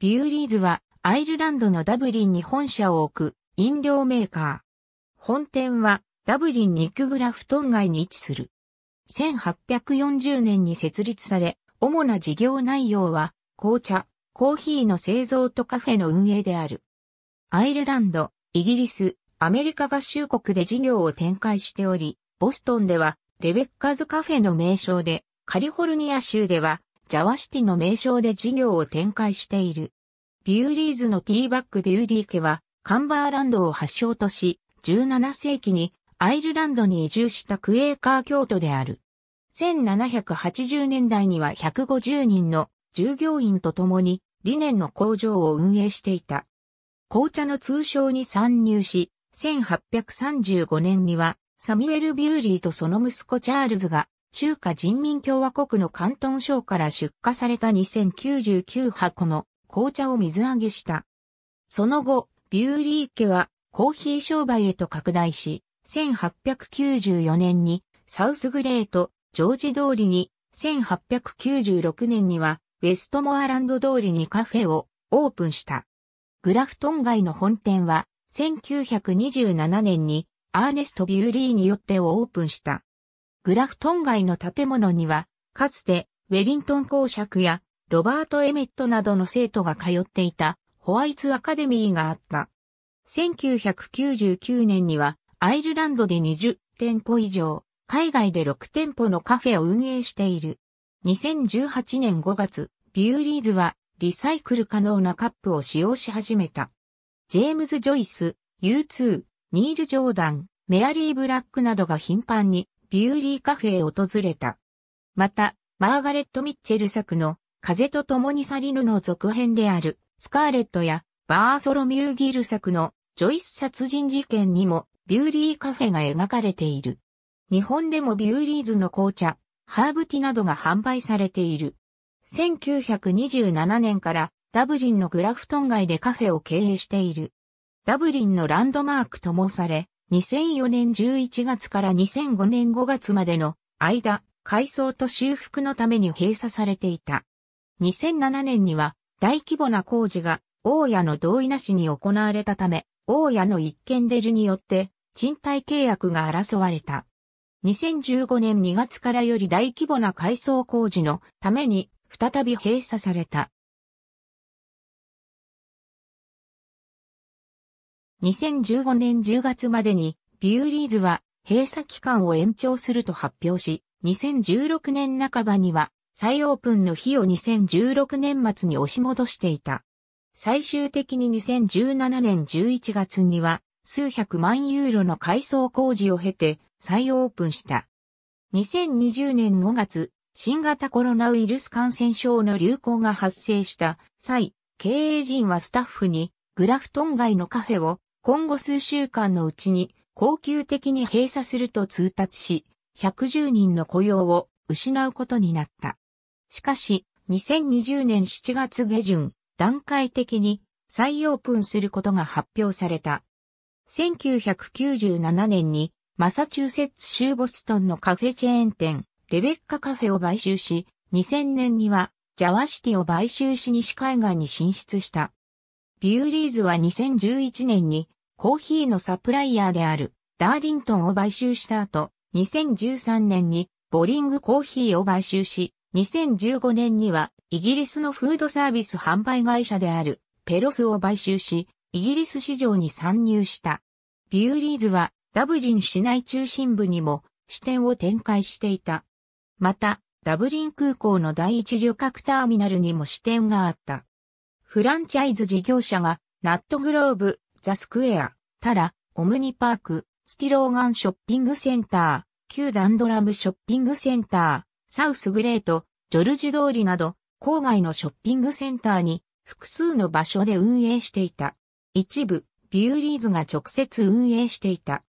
ビューリーズはアイルランドのダブリンに本社を置く飲料メーカー。本店はダブリンニックグラフトン街に位置する。1840年に設立され、主な事業内容は紅茶、コーヒーの製造とカフェの運営である。アイルランド、イギリス、アメリカ合衆国で事業を展開しており、ボストンではレベッカズカフェの名称で、カリフォルニア州ではジャワシティの名称で事業を展開している。ビューリーズのティーバック・ビューリー家は、カンバーランドを発祥とし、17世紀にアイルランドに移住したクエーカー教徒である。1780年代には150人の従業員と共に理念の工場を運営していた。紅茶の通称に参入し、1835年にはサミュエル・ビューリーとその息子チャールズが中華人民共和国の広東省から出荷された2099箱の紅茶を水揚げした。その後、ビューリー家はコーヒー商売へと拡大し、1894年にサウスグレート、ジョージ通りに、1896年にはウェストモアランド通りにカフェをオープンした。グラフトン街の本店は1927年にアーネスト・ビューリーによってオープンした。グラフトン街の建物には、かつてウェリントン公爵やロバート・エメットなどの生徒が通っていたホワイツ・アカデミーがあった。1999年にはアイルランドで20店舗以上、海外で6店舗のカフェを運営している。2018年5月、ビューリーズはリサイクル可能なカップを使用し始めた。ジェームズ・ジョイス、U2、ニール・ジョーダン、メアリー・ブラックなどが頻繁にビューリーカフェへ訪れた。また、マーガレット・ミッチェル作の風と共に去りぬの続編である、スカーレットや、バーソロミューギル作の、ジョイス殺人事件にも、ビューリーカフェが描かれている。日本でもビューリーズの紅茶、ハーブティなどが販売されている。1927年からダブリンのグラフトン街でカフェを経営している。ダブリンのランドマークともされ、2004年11月から2005年5月までの間、改装と修復のために閉鎖されていた。2007年には大規模な工事が大家の同意なしに行われたため、大家の一件出るによって賃貸契約が争われた。2015年2月からより大規模な改装工事のために再び閉鎖された。2015年10月までにビューリーズは閉鎖期間を延長すると発表し、2016年半ばには再オープンの日を2016年末に押し戻していた。最終的に2017年11月には数百万ユーロの改装工事を経て再オープンした。2020年5月、新型コロナウイルス感染症の流行が発生した際、経営陣はスタッフにグラフトン街のカフェを今後数週間のうちに恒久的に閉鎖すると通達し、110人の雇用を失うことになった。しかし、2020年7月下旬、段階的に再オープンすることが発表された。1997年にマサチューセッツ州ボストンのカフェチェーン店、レベッカカフェを買収し、2000年にはジャワシティを買収し西海岸に進出した。ビューリーズは2011年にコーヒーのサプライヤーであるダーリントンを買収した後、2013年にボリングコーヒーを買収し、2015年にはイギリスのフードサービス販売会社であるペロスを買収し、イギリス市場に参入した。ビューリーズはダブリン市内中心部にも支店を展開していた。また、ダブリン空港の第一旅客ターミナルにも支店があった。フランチャイズ事業者が、ナットグローブ、ザスクエア、タラ、オムニパーク、スティローガンショッピングセンター、旧ダンドラムショッピングセンター、サウスグレート、ジョルジュ通りなど、郊外のショッピングセンターに複数の場所で運営していた。一部、ビューリーズが直接運営していた。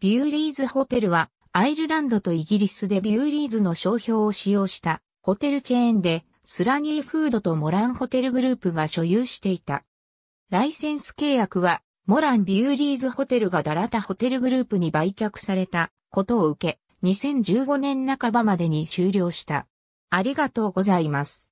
ビューリーズホテルは、アイルランドとイギリスでビューリーズの商標を使用したホテルチェーンで、スラニーフードとモランホテルグループが所有していた。ライセンス契約は、モランビューリーズホテルがダラタホテルグループに売却されたことを受け、2015年半ばまでに終了した。ありがとうございます。